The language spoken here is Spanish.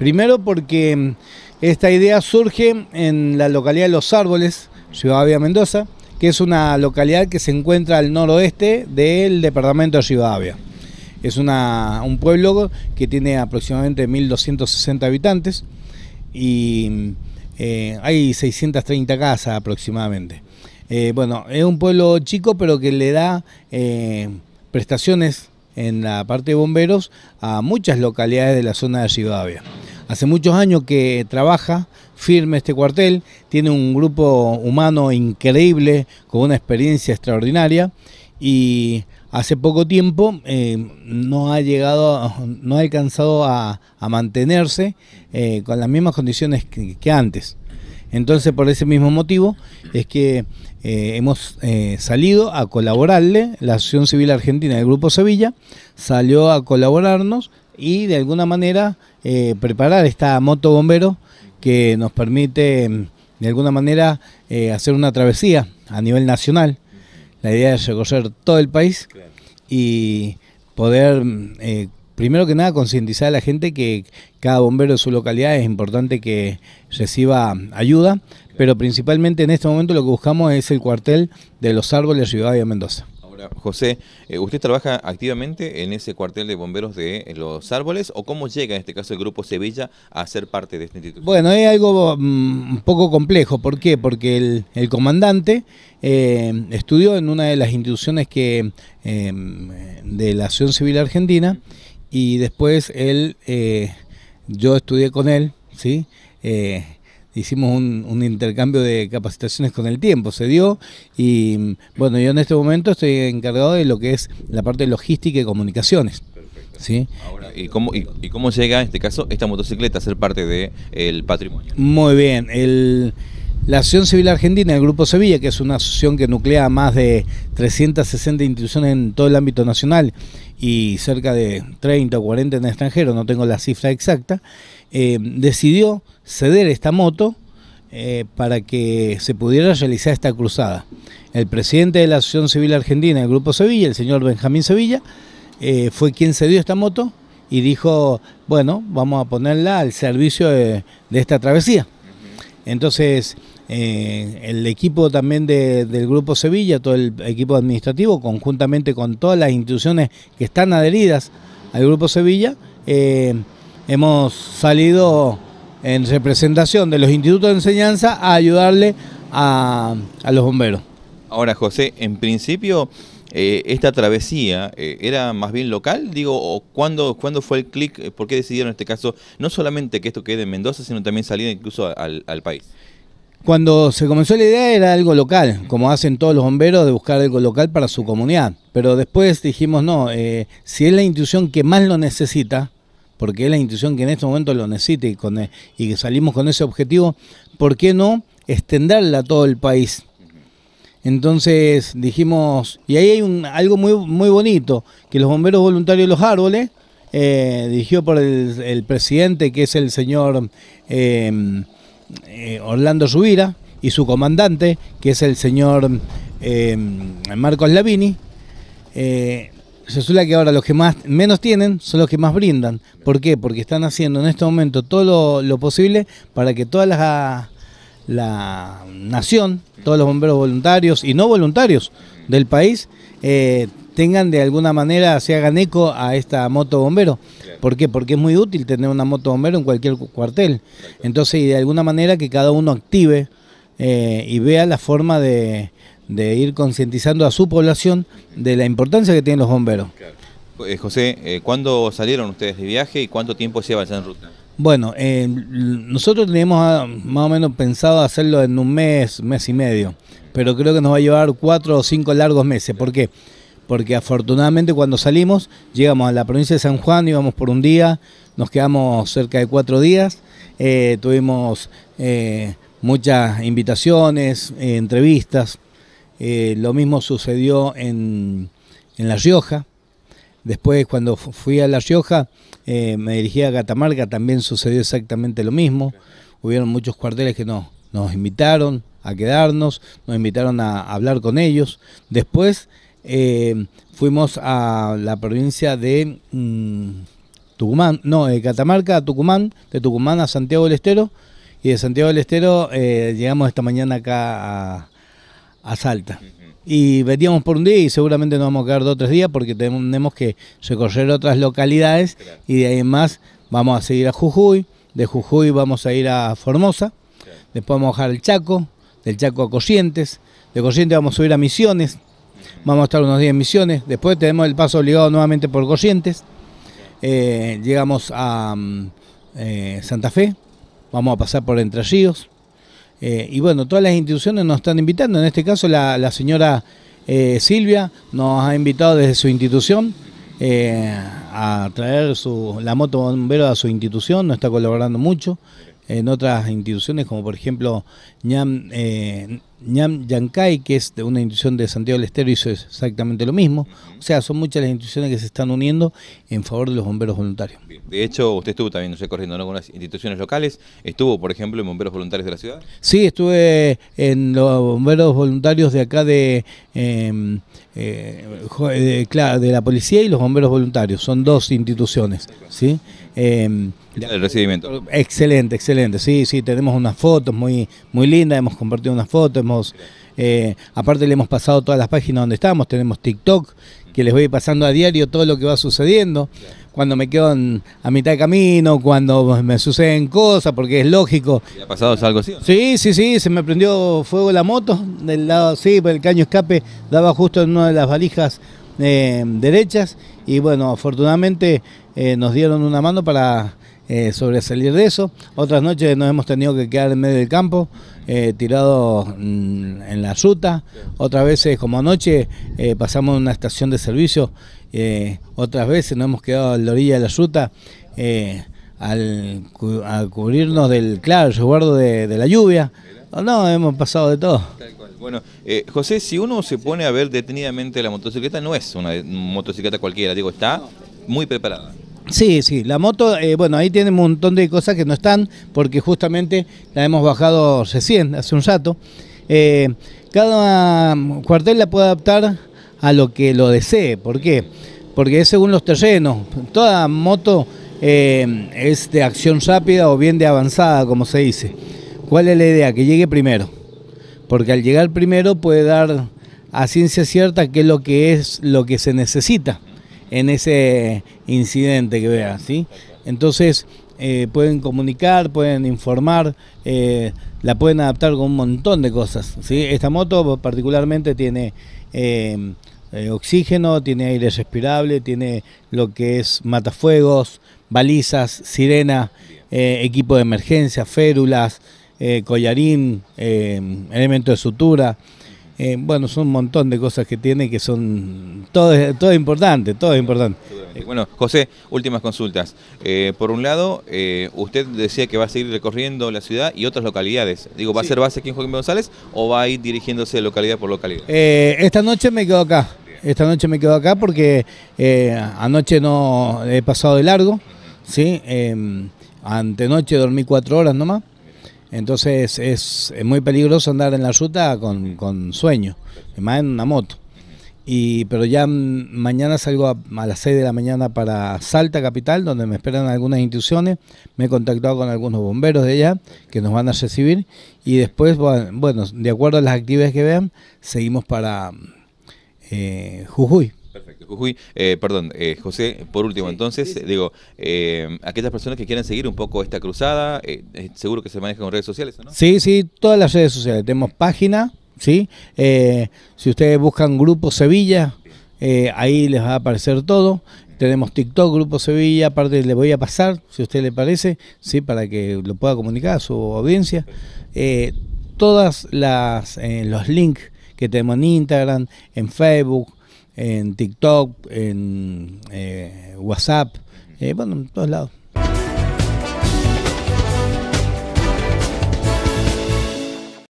Primero porque mm, esta idea surge en la localidad de Los Árboles, Ciudad Mendoza, que es una localidad que se encuentra al noroeste del departamento de Rivadavia. Es un pueblo que tiene aproximadamente 1.260 habitantes y mm, eh, hay 630 casas aproximadamente. Eh, bueno, es un pueblo chico pero que le da eh, prestaciones en la parte de bomberos a muchas localidades de la zona de Rivadavia. Hace muchos años que trabaja firme este cuartel, tiene un grupo humano increíble, con una experiencia extraordinaria y hace poco tiempo eh, no ha llegado, no ha alcanzado a, mantenerse eh, con las mismas condiciones que, antes. Entonces, por ese mismo motivo, es que eh, hemos salido a colaborarle, la Asociación Civil Argentina del Grupo Sevilla salió a colaborarnos y de alguna manera eh, preparar esta moto bombero que nos permite mm, de alguna manera eh, hacer una travesía a nivel nacional. La idea es recorrer todo el país y poder, mm, eh, primero que nada, concientizar a la gente que cada bombero de su localidad es importante que reciba ayuda, pero principalmente en este momento lo que buscamos es el cuartel de los árboles Rivadavia Mendoza. José, eh, ¿usted trabaja activamente en ese cuartel de bomberos de eh, Los Árboles o cómo llega en este caso el Grupo Sevilla a ser parte de este instituto? Bueno, es algo mm, un poco complejo. ¿Por qué? Porque el, comandante eh, estudió en una de las instituciones que de la Acción Civil Argentina y después él, yo estudié con él, ¿sí? hicimos un, intercambio de capacitaciones con el tiempo, se dio. Y mm, bueno, yo en este momento estoy encargado de lo que es la parte logística y comunicaciones. ¿Sí? ¿y, cómo, y, cómo llega en este caso esta motocicleta a ser parte del patrimonio? Muy bien. la Asociación Civil Argentina, el Grupo Sevilla, que es una asociación que nuclea más de 360 instituciones en todo el ámbito nacional y cerca de 30 o 40 en extranjero, no tengo la cifra exacta, eh, decidió ceder esta moto eh, para que se pudiera realizar esta cruzada. El presidente de la Asociación Civil Argentina, el Grupo Sevilla, el señor Benjamín Sevilla, eh, fue quien cedió esta moto y dijo, bueno, vamos a ponerla al servicio de, esta travesía. Entonces, el equipo también del Grupo Sevilla, todo el equipo administrativo, conjuntamente con todas las instituciones que están adheridas al Grupo Sevilla, hemos salido en representación de los institutos de enseñanza a ayudarle a, los bomberos. Ahora, José, en principio, eh, esta travesía eh, era más bien local, digo, o cuándo, cuándo fue el clic, eh, por qué decidieron en este caso no solamente que esto quede en Mendoza, sino también salir incluso al, país? Cuando se comenzó la idea era algo local, como hacen todos los bomberos de buscar algo local para su comunidad, pero después dijimos, no, si es la institución que más lo necesita, porque es la institución que en este momento lo necesita e, y, que salimos con ese objetivo, ¿por qué no extenderla a todo el país? Entonces dijimos, y ahí hay algo muy, muy bonito, que los bomberos voluntarios de los árboles, eh, dirigido por el, presidente, que es el señor em, eh, Orlando Rubira, y su comandante, que es el señor em, Marcos Lavini, eh, se suele que ahora los que más menos tienen son los que más brindan. ¿Por qué? Porque están haciendo en este momento todo lo, posible para que toda la, la, nación, todos los bomberos voluntarios y no voluntarios del país, eh, tengan de alguna manera, se hagan eco a esta moto bombero. ¿Por qué? Porque es muy útil tener una moto bombero en cualquier cuartel. Entonces, y de alguna manera que cada uno active eh, y vea la forma de, de ir concientizando a su población de la importancia que tienen los bomberos. Eh, José, eh, ¿cuándo salieron ustedes de viaje y cuánto tiempo lleva ya en ruta? Bueno, eh, nosotros teníamos ah, más o menos pensado hacerlo en un mes, mes y medio, pero creo que nos va a llevar cuatro o cinco largos meses. ¿Por qué? Porque afortunadamente cuando salimos llegamos a la provincia de San Juan, íbamos por un día, nos quedamos cerca de cuatro días, tuvimos muchas invitaciones, entrevistas. Eh, lo mismo sucedió en, La Rioja. Después, cuando fui a La Rioja, eh, me dirigí a Catamarca, también sucedió exactamente lo mismo. Hubieron muchos cuarteles que no, nos invitaron a quedarnos, nos invitaron a, hablar con ellos. Después eh, fuimos a la provincia de mm, Tucumán, no, de Catamarca a Tucumán, de Tucumán a Santiago del Estero, y de Santiago del Estero llegamos esta mañana acá a, a Salta. Y vendíamos por un día y seguramente nos vamos a quedar dos o tres días porque tenemos que recorrer otras localidades y de ahí en más vamos a seguir a Jujuy, de Jujuy vamos a ir a Formosa, después vamos a bajar al Chaco, del Chaco a Corrientes, de Corrientes vamos a subir a Misiones, vamos a estar unos días en Misiones, después tenemos el paso obligado nuevamente por Corrientes, eh, llegamos a mm, eh, Santa Fe, vamos a pasar por Entre Ríos, eh, y bueno, todas las instituciones nos están invitando, en este caso la, señora eh, Silvia nos ha invitado desde su institución eh, a traer su, la moto bombero a su institución, nos está colaborando mucho en otras instituciones, como por ejemplo ñam, eh, ñam que es de una institución de Santiago del Estero, hizo exactamente lo mismo. O sea, son muchas las instituciones que se están uniendo en favor de los bomberos voluntarios. De hecho, usted estuvo también, no sé, corriendo instituciones locales. ¿Estuvo, por ejemplo, en Bomberos Voluntarios de la ciudad? Sí, estuve en los bomberos voluntarios de acá de, em, eh, eh, de la policía y los bomberos voluntarios. Son dos instituciones. ¿sí? Eh, el recibimiento. Excelente, excelente. Sí, sí, tenemos unas fotos muy, muy lindas, hemos compartido unas fotos, hemos... Eh, aparte le hemos pasado todas las páginas donde estamos, tenemos TikTok, que les voy pasando a diario todo lo que va sucediendo, cuando me quedo a mitad de camino, cuando me suceden cosas, porque es lógico. ¿Y ha pasado algo así? Sí, sí, sí, se me prendió fuego la moto, del lado, sí, el caño escape daba justo en una de las valijas eh, derechas y bueno, afortunadamente eh, nos dieron una mano para eh, sobresalir de eso. Otras noches nos hemos tenido que quedar en medio del campo, eh, tirados mm, en la ruta. Otras veces, como anoche, eh, pasamos una estación de servicio. otras veces nos hemos quedado a la orilla de la ruta. Al, cubrirnos del claro yo guardo de, la lluvia. No, hemos pasado de todo. Bueno, eh, José, si uno se pone a ver detenidamente la motocicleta, no es una motocicleta cualquiera, digo, está muy preparada. Sí, sí, la moto, eh, bueno, ahí tiene un montón de cosas que no están, porque justamente la hemos bajado recién, hace un rato. Eh, cada cuartel la puede adaptar a lo que lo desee, ¿por qué? Porque es según los terrenos, toda moto eh, es de acción rápida o bien de avanzada, como se dice. ¿Cuál es la idea? Que llegue primero, porque al llegar primero puede dar a ciencia cierta qué es lo que es lo que se necesita en ese incidente que vean, ¿sí? Entonces, eh, pueden comunicar, pueden informar, eh, la pueden adaptar con un montón de cosas, ¿sí? Esta moto particularmente tiene... Eh, oxígeno, tiene aire respirable, tiene lo que es matafuegos, balizas, sirena, equipo de emergencia, férulas, collarín, elementos de sutura. Eh, bueno, son un montón de cosas que tiene que son. Todo, todo importante, todo es importante. Bueno, José, últimas consultas. Eh, por un lado, eh, usted decía que va a seguir recorriendo la ciudad y otras localidades. Digo, ¿va a ser base aquí en Joaquín González o va a ir dirigiéndose localidad por localidad? esta noche me quedo acá. Esta noche me quedo acá porque anoche no he pasado de largo. ¿sí? Em, antenoche dormí cuatro horas nomás. Entonces es, muy peligroso andar en la ruta con, sueño, más en una moto. Y, pero ya mañana salgo a, las 6 de la mañana para Salta Capital, donde me esperan algunas instituciones. Me he contactado con algunos bomberos de allá que nos van a recibir. Y después, bueno, de acuerdo a las actividades que vean, seguimos para eh, Jujuy. Perfecto. Jujuy, eh, perdón, eh, José, por último, entonces, digo, eh, aquellas personas que quieran seguir un poco esta cruzada, eh, seguro que se maneja con redes sociales, ¿no? Sí, sí, todas las redes sociales. Tenemos página, ¿sí? si ustedes buscan Grupo Sevilla, ahí les va a aparecer todo. Tenemos TikTok, Grupo Sevilla, aparte le voy a pasar, si a usted le parece, ¿sí? Para que lo pueda comunicar a su audiencia. todas las los links que tenemos en Instagram, en Facebook, en TikTok, en eh, WhatsApp, eh, bueno, en todos lados.